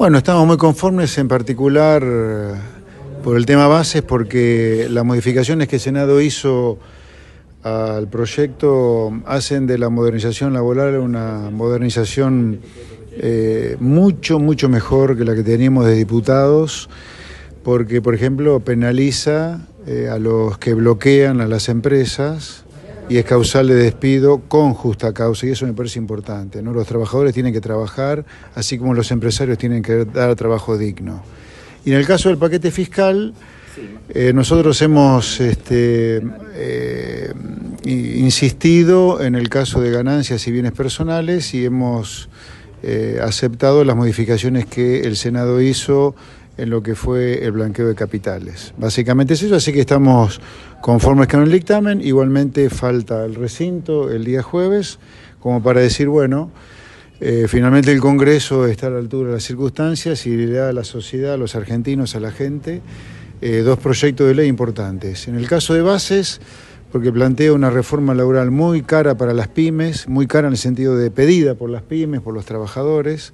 Bueno, estamos muy conformes en particular eh, por el tema bases porque las modificaciones que el Senado hizo al proyecto hacen de la modernización laboral una modernización eh, mucho, mucho mejor que la que teníamos de diputados, porque, por ejemplo, penaliza eh, a los que bloquean a las empresas y es causal de despido con justa causa, y eso me parece importante. ¿no? Los trabajadores tienen que trabajar, así como los empresarios tienen que dar trabajo digno. Y en el caso del paquete fiscal, eh, nosotros hemos este, eh, insistido en el caso de ganancias y bienes personales y hemos eh, aceptado las modificaciones que el Senado hizo en lo que fue el blanqueo de capitales. Básicamente es eso, así que estamos conformes con el dictamen. Igualmente falta el recinto el día jueves, como para decir, bueno, eh, finalmente el Congreso está a la altura de las circunstancias y le da a la sociedad, a los argentinos, a la gente, eh, dos proyectos de ley importantes. En el caso de bases, porque plantea una reforma laboral muy cara para las pymes, muy cara en el sentido de pedida por las pymes, por los trabajadores,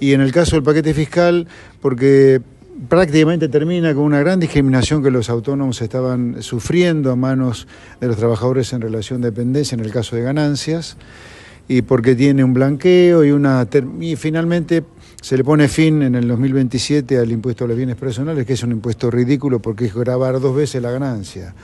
y en el caso del paquete fiscal, porque prácticamente termina con una gran discriminación que los autónomos estaban sufriendo a manos de los trabajadores en relación de dependencia, en el caso de ganancias, y porque tiene un blanqueo y una... Y finalmente se le pone fin en el 2027 al impuesto a los bienes personales, que es un impuesto ridículo porque es grabar dos veces la ganancia.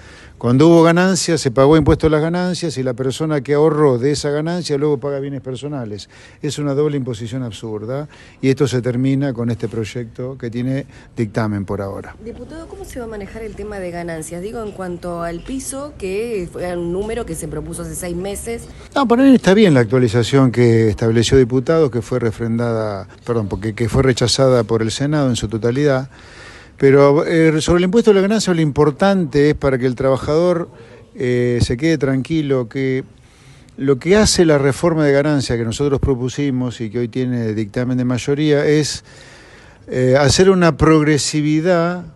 Cuando hubo ganancias, se pagó impuesto a las ganancias y la persona que ahorró de esa ganancia luego paga bienes personales. Es una doble imposición absurda y esto se termina con este proyecto que tiene dictamen por ahora. Diputado, ¿cómo se va a manejar el tema de ganancias? Digo, en cuanto al piso, que fue un número que se propuso hace seis meses. No, para mí está bien la actualización que estableció Diputado, que fue refrendada, perdón, porque que fue rechazada por el Senado en su totalidad. Pero eh, sobre el impuesto a la ganancia lo importante es para que el trabajador eh, se quede tranquilo que lo que hace la reforma de ganancia que nosotros propusimos y que hoy tiene dictamen de mayoría es eh, hacer una progresividad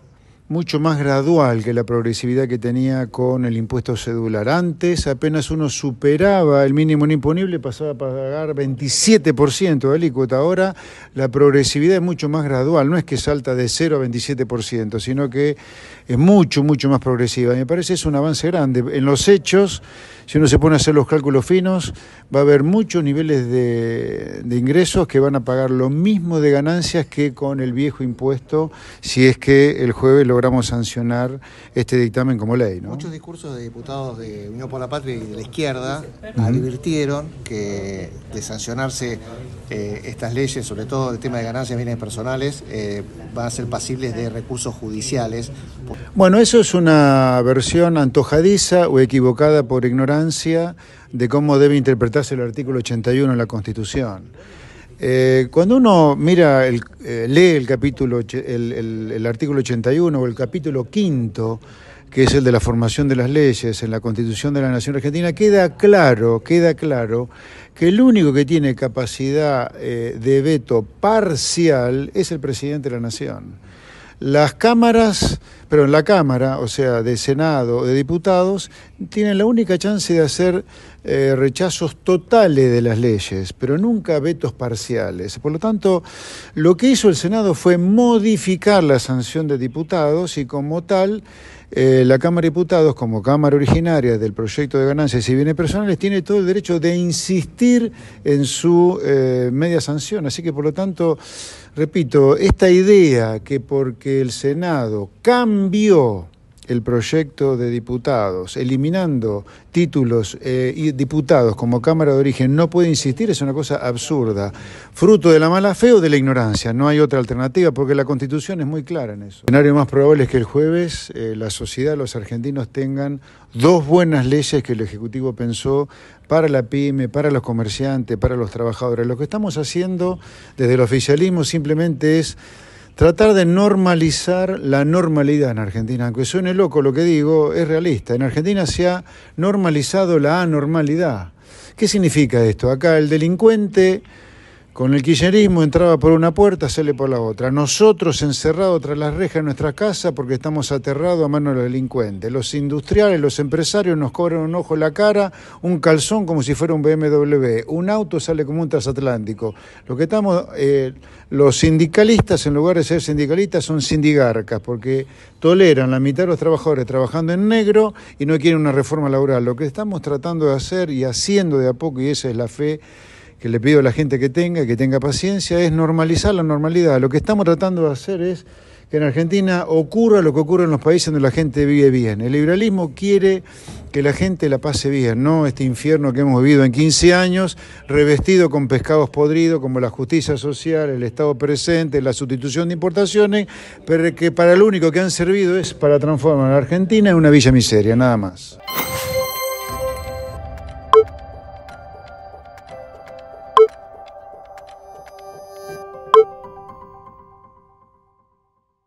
mucho más gradual que la progresividad que tenía con el impuesto cedular. Antes apenas uno superaba el mínimo imponible, pasaba a pagar 27% de alícuota. Ahora la progresividad es mucho más gradual, no es que salta de 0 a 27%, sino que es mucho, mucho más progresiva. Me parece que es un avance grande. En los hechos, si uno se pone a hacer los cálculos finos, va a haber muchos niveles de ingresos que van a pagar lo mismo de ganancias que con el viejo impuesto si es que el jueves lo logramos sancionar este dictamen como ley. Muchos discursos de diputados de Unión por la Patria y de la izquierda advirtieron que de sancionarse eh, estas leyes, sobre todo el tema de ganancias y bienes personales, eh, van a ser pasibles de recursos judiciales. Bueno, eso es una versión antojadiza o equivocada por ignorancia de cómo debe interpretarse el artículo 81 de la Constitución. Eh, cuando uno mira, el, eh, lee el capítulo, el, artículo 81 o el capítulo quinto, que es el de la formación de las leyes en la Constitución de la Nación Argentina, queda claro, queda claro que el único que tiene capacidad eh, de veto parcial es el presidente de la Nación. Las cámaras, pero en la Cámara, o sea, de Senado, de diputados, tienen la única chance de hacer eh, rechazos totales de las leyes, pero nunca vetos parciales. Por lo tanto, lo que hizo el Senado fue modificar la sanción de diputados y como tal, eh, la Cámara de Diputados, como Cámara originaria del proyecto de ganancias y bienes personales, tiene todo el derecho de insistir en su eh, media sanción. Así que, por lo tanto, repito, esta idea que porque el Senado cambió el proyecto de diputados, eliminando títulos eh, y diputados como Cámara de Origen, no puede insistir, es una cosa absurda. Fruto de la mala fe o de la ignorancia, no hay otra alternativa, porque la Constitución es muy clara en eso. El escenario más probable es que el jueves eh, la sociedad, los argentinos tengan dos buenas leyes que el Ejecutivo pensó para la pyme, para los comerciantes, para los trabajadores. Lo que estamos haciendo desde el oficialismo simplemente es tratar de normalizar la normalidad en Argentina. Aunque suene loco lo que digo, es realista. En Argentina se ha normalizado la anormalidad. ¿Qué significa esto? Acá el delincuente con el kirchnerismo entraba por una puerta, sale por la otra. Nosotros encerrados tras las rejas de nuestra casa porque estamos aterrados a manos de los delincuentes. Los industriales, los empresarios nos cobran un ojo en la cara, un calzón como si fuera un BMW. Un auto sale como un transatlántico. Lo que estamos, eh, los sindicalistas, en lugar de ser sindicalistas, son sindigarcas porque toleran la mitad de los trabajadores trabajando en negro y no quieren una reforma laboral. Lo que estamos tratando de hacer y haciendo de a poco, y esa es la fe que le pido a la gente que tenga, que tenga paciencia, es normalizar la normalidad. Lo que estamos tratando de hacer es que en Argentina ocurra lo que ocurre en los países donde la gente vive bien. El liberalismo quiere que la gente la pase bien, no este infierno que hemos vivido en 15 años, revestido con pescados podridos como la justicia social, el Estado presente, la sustitución de importaciones, pero que para lo único que han servido es para transformar a Argentina en una villa miseria, nada más.